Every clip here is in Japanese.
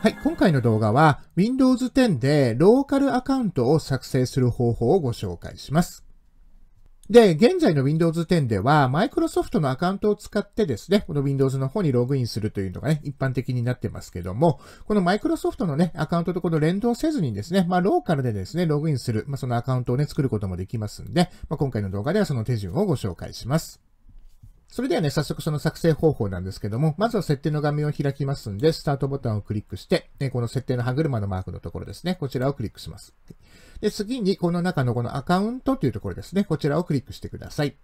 はい、今回の動画は Windows 10でローカルアカウントを作成する方法をご紹介します。で、現在の Windows 10では Microsoft のアカウントを使ってですね、この Windows の方にログインするというのがね、一般的になってますけども、この Microsoft のね、アカウントとこの連動せずにですね、まあローカルでですね、ログインする、まあそのアカウントをね、作ることもできますんで、まあ今回の動画ではその手順をご紹介します。それではね、早速その作成方法なんですけども、まずは設定の画面を開きますんで、スタートボタンをクリックして、ね、この設定の歯車のマークのところですね、こちらをクリックします。で、次に、この中のこのアカウントというところですね、こちらをクリックしてください。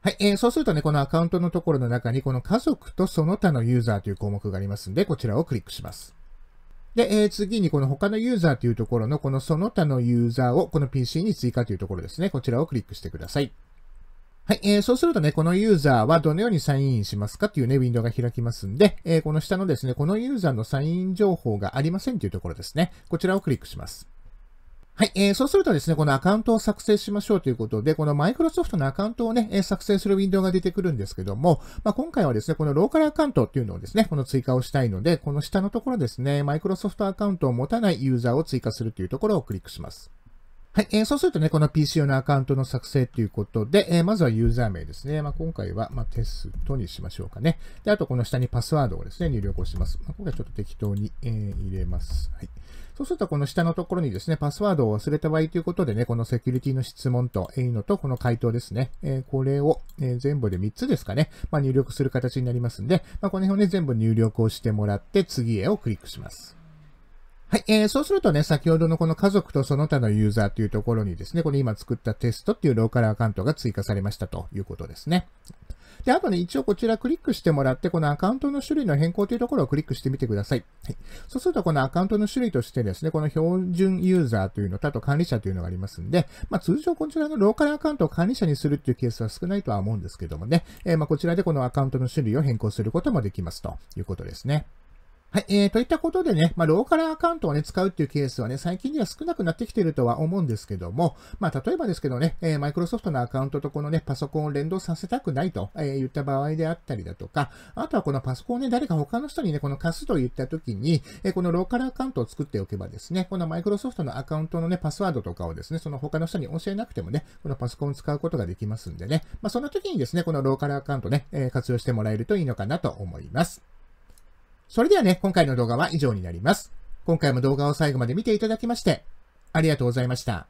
はい、えー、そうするとね、このアカウントのところの中に、この家族とその他のユーザーという項目がありますんで、こちらをクリックします。で、えー、次にこの他のユーザーというところの、このその他のユーザーをこの PC に追加というところですね、こちらをクリックしてください。はい、えー、そうするとね、このユーザーはどのようにサインインしますかっていうね、ウィンドウが開きますんで、えー、この下のですね、このユーザーのサイン情報がありませんというところですね。こちらをクリックします。はい、えー、そうするとですね、このアカウントを作成しましょうということで、このマイクロソフトのアカウントをね、え作成するウィンドウが出てくるんですけども、まあ、今回はですね、このローカルアカウントっていうのをですね、この追加をしたいので、この下のところですね、マイクロソフトアカウントを持たないユーザーを追加するというところをクリックします。はい、えー、そうするとね、この PC 用のアカウントの作成ということで、えー、まずはユーザー名ですね。まあ、今回は、まあ、テストにしましょうかね。で、あとこの下にパスワードをですね、入力をします。まあ、今回ちょっと適当に、えー、入れます。はい。そうすると、この下のところにですね、パスワードを忘れた場合ということでね、このセキュリティの質問と、えー、のと、この回答ですね。えー、これを、え全部で3つですかね。まあ、入力する形になりますんで、まあ、この辺をね、全部入力をしてもらって、次へをクリックします。はい、えー、そうするとね、先ほどのこの家族とその他のユーザーというところにですね、この今作ったテストっていうローカルアカウントが追加されましたということですね。で、あとね、一応こちらクリックしてもらって、このアカウントの種類の変更というところをクリックしてみてください。はい、そうすると、このアカウントの種類としてですね、この標準ユーザーというのと、あと管理者というのがありますんで、まあ、通常こちらのローカルアカウントを管理者にするっていうケースは少ないとは思うんですけどもね、えー、まあこちらでこのアカウントの種類を変更することもできますということですね。はい、えー、といったことでね、まあ、ローカルアカウントをね、使うっていうケースはね、最近には少なくなってきてるとは思うんですけども、まあ、例えばですけどね、えー、マイクロソフトのアカウントとこのね、パソコンを連動させたくないと、えー、言った場合であったりだとか、あとはこのパソコンをね、誰か他の人にね、この貸すと言った時に、えー、このローカルアカウントを作っておけばですね、このマイクロソフトのアカウントのね、パスワードとかをですね、その他の人に教えなくてもね、このパソコンを使うことができますんでね、まあ、その時にですね、このローカルアカウントね、えー、活用してもらえるといいのかなと思います。それではね、今回の動画は以上になります。今回も動画を最後まで見ていただきまして、ありがとうございました。